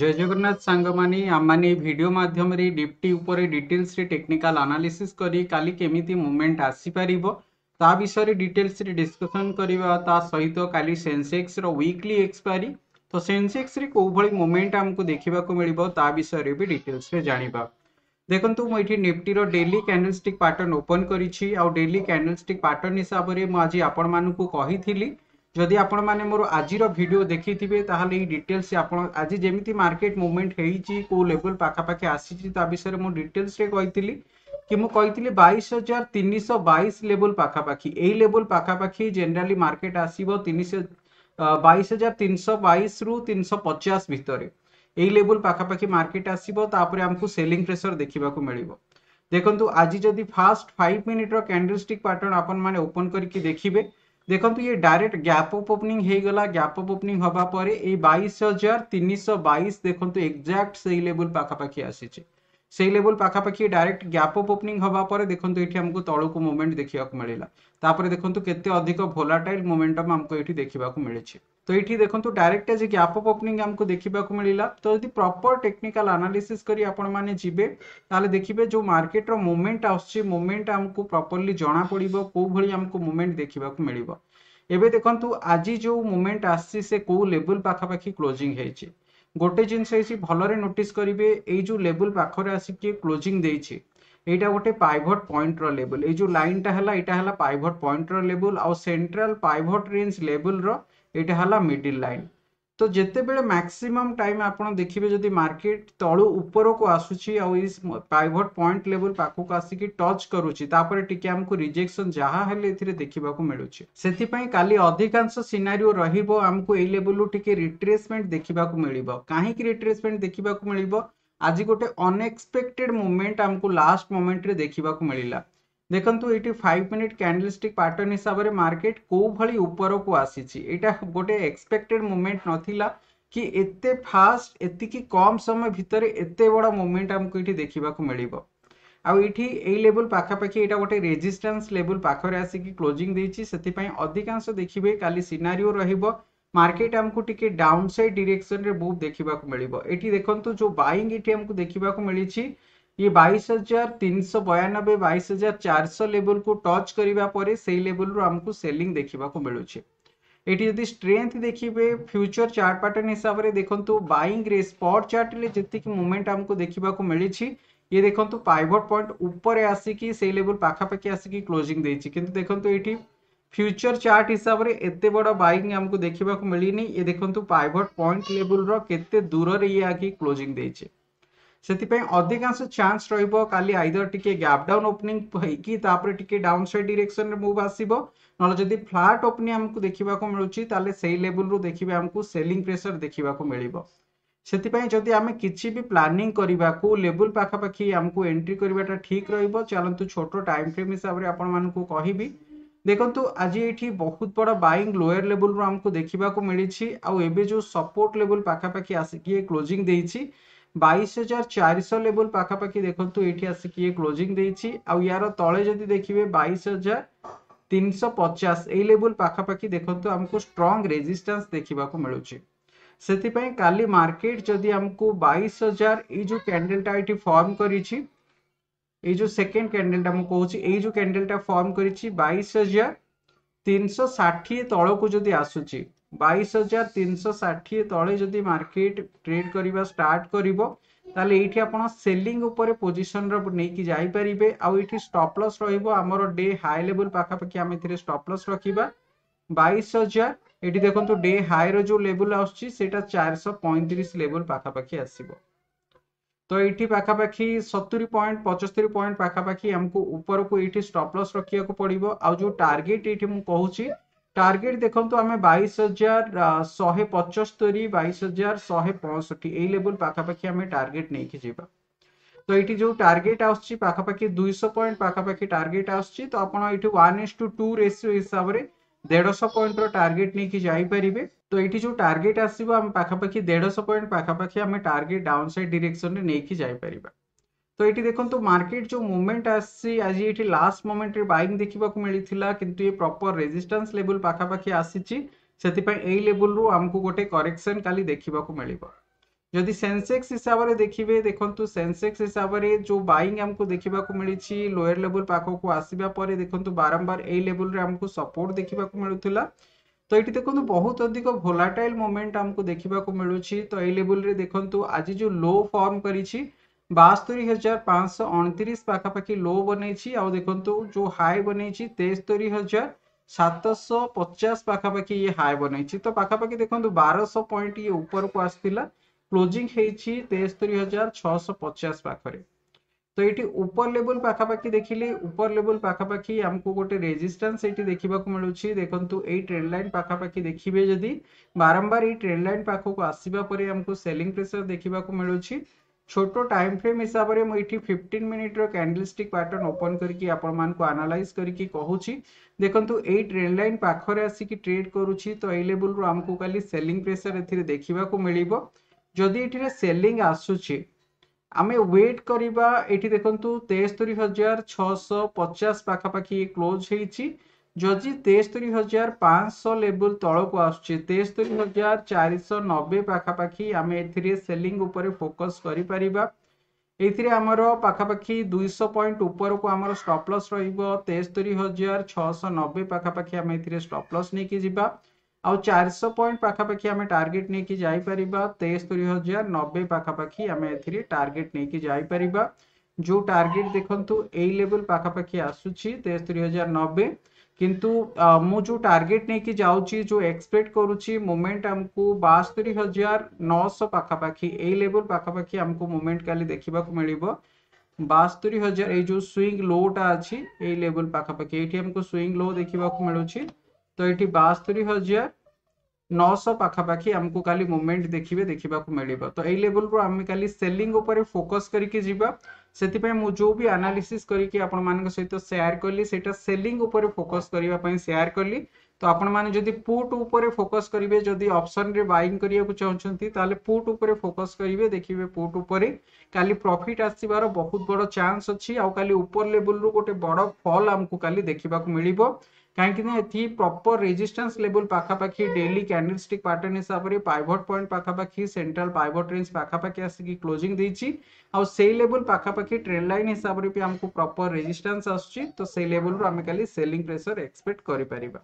ଜୟ ଜଗନ୍ନାଥ ସାଙ୍ଗମାନେ ଆମମାନେ ଏଇ ଭିଡ଼ିଓ ମାଧ୍ୟମରେ ଡିପ୍ଟି ଉପରେ ଡିଟେଲ୍ସରେ ଟେକ୍ନିକାଲ ଆନାଲିସିସ୍ କରି କାଲି କେମିତି ମୁଭମେଣ୍ଟ ଆସିପାରିବ ତା ବିଷୟରେ ଡିଟେଲ୍ସରେ ଡିସ୍କସନ୍ କରିବା ତା ସହିତ କାଲି ସେନ୍ସେକ୍ସର ୱିକଲି ଏକ୍ସପାରି ତ ସେନ୍ସେକ୍ସରେ କେଉଁଭଳି ମୁଭମେଣ୍ଟ ଆମକୁ ଦେଖିବାକୁ ମିଳିବ ତା ବିଷୟରେ ବି ଡିଟେଲ୍ସରେ ଜାଣିବା ଦେଖନ୍ତୁ ମୁଁ ଏଠି ନିଫ୍ଟିର ଡେଲି କ୍ୟାଣ୍ଡେଲଷ୍ଟିକ୍ ପାଟର୍ନ ଓପନ୍ କରିଛି ଆଉ ଡେଲି କ୍ୟାଣ୍ଡେଲଷ୍ଟିକ୍ ପାଟର୍ନ ହିସାବରେ ମୁଁ ଆଜି ଆପଣମାନଙ୍କୁ କହିଥିଲି ଯଦି ଆପଣମାନେ ମୋର ଆଜିର ଭିଡ଼ିଓ ଦେଖିଥିବେ ତାହେଲେ ଏଇ ଡିଟେଲ୍ସ ଆପଣ ଆଜି ଯେମିତି ମାର୍କେଟ ମୁଭମେଣ୍ଟ ହେଇଛି କେଉଁ ଲେଭେଲ ପାଖାପାଖି ଆସିଛି ତା ବିଷୟରେ ମୁଁ ଡିଟେଲ୍ସରେ କହିଥିଲି କି ମୁଁ କହିଥିଲି ବାଇଶ ହଜାର ତିନିଶହ ବାଇଶ ଲେବଲ ପାଖାପାଖି ଏଇ ଲେବଲ ପାଖାପାଖି ଜେନେରାଲି ମାର୍କେଟ ଆସିବ ତିନିଶହ ବାଇଶ ହଜାର ତିନିଶହ ବାଇଶରୁ ତିନିଶହ ପଚାଶ ଭିତରେ ଏଇ ଲେବଲ ପାଖାପାଖି ମାର୍କେଟ ଆସିବ ତାପରେ ଆମକୁ ସେଲିଂ ପ୍ରେସର ଦେଖିବାକୁ ମିଳିବ ଦେଖନ୍ତୁ ଆଜି ଯଦି ଫାଷ୍ଟ ଫାଇଭ ମିନିଟ୍ର କ୍ୟାଣ୍ଡେଲଷ୍ଟିକ୍ ପାଟର୍ନ ଆପଣମାନେ ଓପନ୍ କରିକି ଦେଖିବେ ଦେଖନ୍ତୁ ଇଏ ଡାଇରେକ୍ଟ ଗ୍ୟାପ୍ ଅପ୍ ଓପନିଂ ହେଇଗଲା ଗ୍ୟାପ୍ ଅପ୍ ଓପନିଂ ହେବା ପରେ ଏଇ ବାଇଶ ହଜାର ତିନିଶହ ବାଇଶ ଦେଖନ୍ତୁ ଏକ୍ଜାକ୍ଟ ସେଇ ଲେବୁଲ୍ ପାଖାପାଖି ଆସିଛି ସେଇ ଲେବୁଲ୍ ପାଖାପାଖି ଡାଇରେକ୍ଟ ଗ୍ୟାପ୍ ଅପ୍ ଓପନିଂ ହେବା ପରେ ଦେଖନ୍ତୁ ଏଠି ଆମକୁ ତଳକୁ ମୁଭମେଣ୍ଟ ଦେଖିବାକୁ ମିଳିଲା ତାପରେ ଦେଖନ୍ତୁ କେତେ ଅଧିକ ଭୋଲାଟାଇଲ୍ ମୋମେଣ୍ଟମ୍ ଆମକୁ ଏଠି ଦେଖିବାକୁ ମିଳିଛି तो ये देखो डायरेक्ट आज गैप अप ओपनिंग आमको देखा मिलला तो यदि प्रपर टेक्निकाल आनालीसीस कर आपने देखिए जो मार्केट रोमेंट आसमेंट आमको प्रपरली जना पड़ कौ भाई आमको मुमेंट देखा मिल एवं देखु आज जो मुमेंट आसी से कौ लेवल पाखापाखि क्लोजिंग होती गोटे जिनस भलरे नोटिस करेंगे ये जो लेवल पाखे आसिक क्लोजिंग देती এইটা গোটে পাইভট পয়েন্টর লেবল এই যে লাইনটা হল এটা হল পাইভট পয়েন্টর লেবল আউ সেন্ট্রাল পাইভট রেঞ্জ লেবলর यहाँ है मिडिल लाइन तो जिते बड़े मैक्सीम टाइम आप देखिए जब मार्केट तलु ऊपर को आसूरी आ पाइट पॉइंट लेवल पाखक आसिक टच करुच्चर टी आमको रिजेक्शन जहाँ हेल्थ देखा मिलूँ से का अधिकांश सिनारी रही आमको यही लेवल टी रिट्रेसमेंट देखा मिल कहीं रिट्रेसमेंट देखा मिल आज गोटे अनएक्सपेक्टेड मुमेंट आमको लास्ट मोमेंट रे देखा मिलला ଦେଖନ୍ତୁ ଏଇଠି ଫାଇଭ ମିନିଟ୍ କ୍ୟାଣ୍ଡେଲଷ୍ଟିକ୍ ପାଟର୍ନ ହିସାବରେ ମାର୍କେଟ କୋଉ ଭଳି ଉପରକୁ ଆସିଛି ଏଇଟା ଗୋଟେ ଏକ୍ସପେକ୍ଟେଡ୍ ମୁଭମେଣ୍ଟ ନଥିଲା କି ଏତେ ଫାଷ୍ଟ ଏତିକି କମ୍ ସମୟ ଭିତରେ ଏତେ ବଡ଼ ମୁଭମେଣ୍ଟ ଆମକୁ ଏଇଠି ଦେଖିବାକୁ ମିଳିବ ଆଉ ଏଇଠି ଏଇ ଲେବୁଲ୍ ପାଖାପାଖି ଏଇଟା ଗୋଟେ ରେଜିଷ୍ଟାନ୍ସ ଲେବୁଲ୍ ପାଖରେ ଆସିକି କ୍ଲୋଜିଂ ଦେଇଛି ସେଥିପାଇଁ ଅଧିକାଂଶ ଦେଖିବେ କାଲି ସିନାରିଓ ରହିବ ମାର୍କେଟ ଆମକୁ ଟିକେ ଡାଉନ୍ ସାଇଡ୍ ଡିରେକ୍ସନରେ ମୁଭ୍ ଦେଖିବାକୁ ମିଳିବ ଏଠି ଦେଖନ୍ତୁ ଯୋଉ ବାଇଂ ଏଠି ଆମକୁ ଦେଖିବାକୁ ମିଳିଛି ये बाईस हजार तीन सौ बयानबे बाईस हजार चार सौ लेवल को टच करने पर से लेवल रु आमको सेलिंग देखा मिलूँ এটি যদি স্ট্রেংথ দেখবে ফ্যুচর চার্ট প্যাটর্ন হিসাবে দেখুন বাইং রে স্পট চার্টরে যেতিকি মুভমেন্ট আমাকে দেখা মিছে ইয়ে দেখুন পাইভট পয়েন্ট উপরে আসিকি সেই লেভেল পাখাপাখি আসিকি ক্লোজিং দিয়েছি কিন্তু দেখুন এটি ফ্যুচর চার্ট হিসাবে এত বড় বাইং আমাকে দেখা মিলিনি ইয়ে দেখুন পাইভট পয়েন্ট লেভেলর কেতে দূরের ইয়ে আগে ক্লোজিং দিয়েছে ସେଥିପାଇଁ ଅଧିକାଂଶ ଚାନ୍ସ ରହିବ କାଲି ଆଇଦର ଟିକେ ଗ୍ୟାପ୍ ଡାଉନ୍ ଓପନିଂ ହେଇକି ତାପରେ ଟିକେ ଡାଉନ୍ ସାଇଡ୍ ଡିରେକ୍ସନରେ ମୁଭ୍ ଆସିବ ନହେଲେ ଯଦି ଫ୍ଲାଟ୍ ଓପନିଂ ଆମକୁ ଦେଖିବାକୁ ମିଳୁଛି ତାହେଲେ ସେଇ ଲେବୁଲରୁ ଦେଖିବେ ଆମକୁ ସେଲିଂ ପ୍ରେସର ଦେଖିବାକୁ ମିଳିବ ସେଥିପାଇଁ ଯଦି ଆମେ କିଛି ବି ପ୍ଲାନିଂ କରିବା କୋଉ ଲେବୁଲ ପାଖାପାଖି ଆମକୁ ଏଣ୍ଟ୍ରି କରିବାଟା ଠିକ୍ ରହିବ ଚାଲନ୍ତୁ ଛୋଟ ଟାଇମ୍ ଫ୍ରେମ୍ ହିସାବରେ ଆପଣମାନଙ୍କୁ କହିବି ଦେଖନ୍ତୁ ଆଜି ଏଠି ବହୁତ ବଡ଼ ବାଇଂ ଲୋୟର ଲେବୁଲରୁ ଆମକୁ ଦେଖିବାକୁ ମିଳିଛି ଆଉ ଏବେ ଯେଉଁ ସପୋର୍ଟ ଲେବୁଲ ପାଖାପାଖି ଆସିକି କ୍ଲୋଜିଂ ଦେଇଛି বাইশ হাজার চারিশহ লেভেল পাখাপাখি দেখন্তু ଏଇଠି ଆସିକି ଇଏ କ୍ଲୋଜିଂ ଦେଇଛି ଆଉ ୟାର ତଳେ ଯଦି ଦେଖିବେ বাইশ ହଜାର ତିନିଶହ ପଚାଶ ଏଇ ଲେଭେଲ ପାଖାପାଖି ଦେଖନ୍ତୁ ଆମକୁ ଷ୍ଟ୍ରଙ୍ଗ ରେଜିଷ୍ଟାନ୍ସ ଦେଖିବାକୁ ମିଳୁଛି ସେଥିପାଇଁ କାଲି ମାର୍କେଟ ଯଦି ଆମକୁ ବାଇଶ ହଜାର ଏଇ ଯୋଉ କ୍ୟାଣ୍ଡେଲଟା ଏଠି ଫର୍ମ କରିଛି ଏଇ ଯୋଉ ସେକେଣ୍ଡ କ୍ୟାଣ୍ଡେଲଟା ମୁଁ କହୁଛି ଏଇ ଯୋଉ କ୍ୟାଣ୍ଡେଲଟା ଫର୍ମ କରିଛି ବାଇଶ ହଜାର ତିନିଶହ ଷାଠିଏ ତଳକୁ ଯଦି ଆସୁଛି ବାଇଶ ହଜାର ତିନିଶହ ଷାଠିଏ ତଳେ ଯଦି ମାର୍କେଟ ଟ୍ରେଡ୍ କରିବା ଷ୍ଟାର୍ଟ କରିବ ତାହେଲେ ଏଇଠି ଆପଣ ସେଲିଂ ଉପରେ ପୋଜିସନର ନେଇକି ଯାଇପାରିବେ ଆଉ ଏଇଠି ଷ୍ଟପ୍ ଲସ୍ ରହିବ ଆମର ଡେ ହାଇ ଲେବୁଲ ପାଖାପାଖି ଆମେ ଏଥିରେ ଷ୍ଟପ୍ ଲସ୍ ରଖିବା ବାଇଶ ହଜାର ଏଠି ଦେଖନ୍ତୁ ଡେ ହାଇର ଯୋଉ ଲେବୁଲ ଆସୁଛି ସେଇଟା ଚାରିଶହ ପଇଁତିରିଶ ଲେବୁଲ ପାଖାପାଖି ଆସିବ तो ये पाखापाखि सतुरी पॉइंट पचस्तरी पॉइंट पाखापाखि आमको ऊपर को ये स्टपलस रखा पड़ो आज टार्गेट ये मुझे टार्गेट देखो आम बैश हजार शहे पचस्तरी बैश हजार शहे पंचठ ये लेवल पाखापाखि आम टार्गेट नहीं तो ये जो टार्गेट आसपाखि दुईश पॉइंट पाखापाखि टार्गेट आस वन टू टू रेसीो हिसाब से देढ़श पॉइंट रार्गेट नहीं कि তো ଏଇଠି ଯୋଉ ଟାର୍ଗେଟ ଆସିବ ଆମେ ପାଖାପାଖି ଦେଢ଼ଶହ ପଏଣ୍ଟ ପାଖାପାଖି ଆମେ ଟାର୍ଗେଟ ଡାଉନ୍ ସାଇଡ୍ ଡିରେକ୍ସନରେ ନେଇକି ଯାଇପାରିବା ତ ଏଇଠି ଦେଖନ୍ତୁ ମାର୍କେଟ ଯୋଉ ମୁଭମେଣ୍ଟ ଆସିଛି ଆଜି ଏଇଠି ଲାଷ୍ଟ ମୋମେଣ୍ଟରେ ବାଇଂ ଦେଖିବାକୁ ମିଳିଥିଲା କିନ୍ତୁ ଏ ପ୍ରପର ରେଜିଷ୍ଟାନ୍ସ ଲେବୁଲ ପାଖାପାଖି ଆସିଛି ସେଥିପାଇଁ ଏଇ ଲେବୁଲରୁ ଆମକୁ ଗୋଟେ କରେକ୍ସନ୍ କାଲି ଦେଖିବାକୁ ମିଳିବ ଯଦି ସେନ୍ସେକ୍ସ ହିସାବରେ ଦେଖିବେ ଦେଖନ୍ତୁ ସେନ୍ସେକ୍ସ ହିସାବରେ ଯୋଉ ବାଇଂ ଆମକୁ ଦେଖିବାକୁ ମିଳିଛି ଲୋୟର ଲେବୁଲ ପାଖକୁ ଆସିବା ପରେ ଦେଖନ୍ତୁ ବାରମ୍ବାର ଏଇ ଲେବୁଲରେ ଆମକୁ ସପୋର୍ଟ ଦେଖିବାକୁ ମିଳୁଥିଲା তো ଏଠି ଦେଖନ୍ତୁ ବହୁତ ଅଧିକ volatile moment ଆମକୁ ଦେଖିବାକୁ ମିଳୁଛି ତ ଏଇ level ରେ ଦେଖନ୍ତୁ ଆଜି ଯୋଉ low form କରିଛି ବାସ୍ତରୀ ହଜାର ପାଞ୍ଚଶହ ଅଣତିରିଶ ପାଖାପାଖି ଲୋ ବନେଇଛି ଆଉ ଦେଖନ୍ତୁ ଯୋଉ ହାଇ ବନେଇଛି ତେସ୍ତରୀ ହଜାର ସାତଶହ ପଚାଶ ପାଖାପାଖି ଇଏ ହାଇ ବନେଇଛି ତ ପାଖାପାଖି ଦେଖନ୍ତୁ ବାରଶହ ପଏଣ୍ଟ ଇଏ ଉପରକୁ ଆସିଥିଲା କ୍ଲୋଜିଂ ହେଇଛି ତେସ୍ତରୀ ହଜାର ଛଅଶହ ପଚାଶ ପାଖରେ ତ ଏଇଠି ଉପର ଲେବୁଲ ପାଖାପାଖି ଦେଖିଲେ ଉପର ଲେବୁଲ ପାଖାପାଖି ଆମକୁ ଗୋଟେ ରେଜିଷ୍ଟାନ୍ସ ଏଇଠି ଦେଖିବାକୁ ମିଳୁଛି ଦେଖନ୍ତୁ ଏଇ ଟ୍ରେନ୍ ଲାଇନ୍ ପାଖାପାଖି ଦେଖିବେ ଯଦି ବାରମ୍ବାର ଏଇ ଟ୍ରେନ୍ ଲାଇନ୍ ପାଖକୁ ଆସିବା ପରେ ଆମକୁ ସେଲିଂ ପ୍ରେସର ଦେଖିବାକୁ ମିଳୁଛି ছোট টাইম ফ্রেম হিসাবে মু এটি 15 মিনিট র ক্যান্ডেলস্টিক প্যাটর্ন ওপেন করিকি আপন মানকু আনালাইজ করিকি কহুছি দেখন্তু এই ট্রেন্ড লাইন পাখরে আসিকি ট্রেড করুছি তো এই লেভেল রু আমকু কালি সেলিং প্রেসার এথিরে দেখিবাকু মিলিবো যদি এটিরে সেলিং আসুছি ଆମେ ୱେଟ୍ କରିବା ଏଠି ଦେଖନ୍ତୁ ତେସ୍ତରୀ ହଜାର ଛଅଶହ ପଚାଶ ପାଖାପାଖି କ୍ଲୋଜ୍ ହେଇଛି ଯଦି ତେସ୍ତରୀ ହଜାର ପାଞ୍ଚଶହ ଲେବୁଲ୍ ତଳକୁ ଆସୁଛି ତେସ୍ତରୀ ହଜାର ଚାରିଶହ ନବେ ପାଖାପାଖି ଆମେ ଏଥିରେ ସେଲିଂ ଉପରେ ଫୋକସ୍ କରିପାରିବା ଏଥିରେ ଆମର ପାଖାପାଖି ଦୁଇଶହ ପଏଣ୍ଟ ଉପରକୁ ଆମର ଷ୍ଟପ୍ ଲସ୍ ରହିବ ତେସ୍ତରୀ ହଜାର ଛଅଶହ ନବେ ପାଖାପାଖି ଆମେ ଏଥିରେ ଷ୍ଟପ୍ ଲସ୍ ନେଇକି ଯିବା आउ चार पॉइंट पाखापाखी आम टार्गेट नहींक जापर तेस्तरी हजार नबे पाखापाखी आम ए टार्गेट नहीं जापर जो टार्गेट देखु येवेल पाखापाखी आसूरी हजार नबे किंतु मुझे टार्गेट नहींक जाऊँगी जो एक्सपेक्ट करुच्ची मुमेंट आमको बास्तरी हजार नौश पाखापाखी ए लेवल आमको मुमेंट का देखा मिल बास्तरी हजार ये जो स्विंग लोटा अच्छी लेवल पाखापाखी ये स्विंग लो देखा मिलूँ तो ये बास्तरी हजार नौश पखापाखी आमको कल मुमेंट देखिए देखा मिले तो ये लेवल रु आम कल सेलिंग फोकस करके से जो भी आनालीसीस करेयर कली से सेलींग फोकस करने सेयार कली तो आपड़ी पुट उपर फोकस करेंगे जदि अपसन में बइंग करने को चाहते पुट उपर फोकस करेंगे देखिए पुट उपर कल प्रफिट आसवर बहुत बड़ चान्स अच्छी आज कल उपर लेवल रू गोटे बड़ फल आमको कल देखा मिले कहीं प्रपर रेजिस्टेंस लेवल पाखापाखी डेली कैंडल स्टिक पैटर्न हिसाब से पाइट पॉइंट पाखापाखी सेन्ट्राल पाइट रेज पाखापाखि आसिक क्लोजिंग आई लेवल पाखापाखी ट्रेन लाइन हिसाब से भी आमको प्रपर रेजिस्टेंस आसो रु आम खाली सेलिंग प्रेसर एक्सपेक्ट कर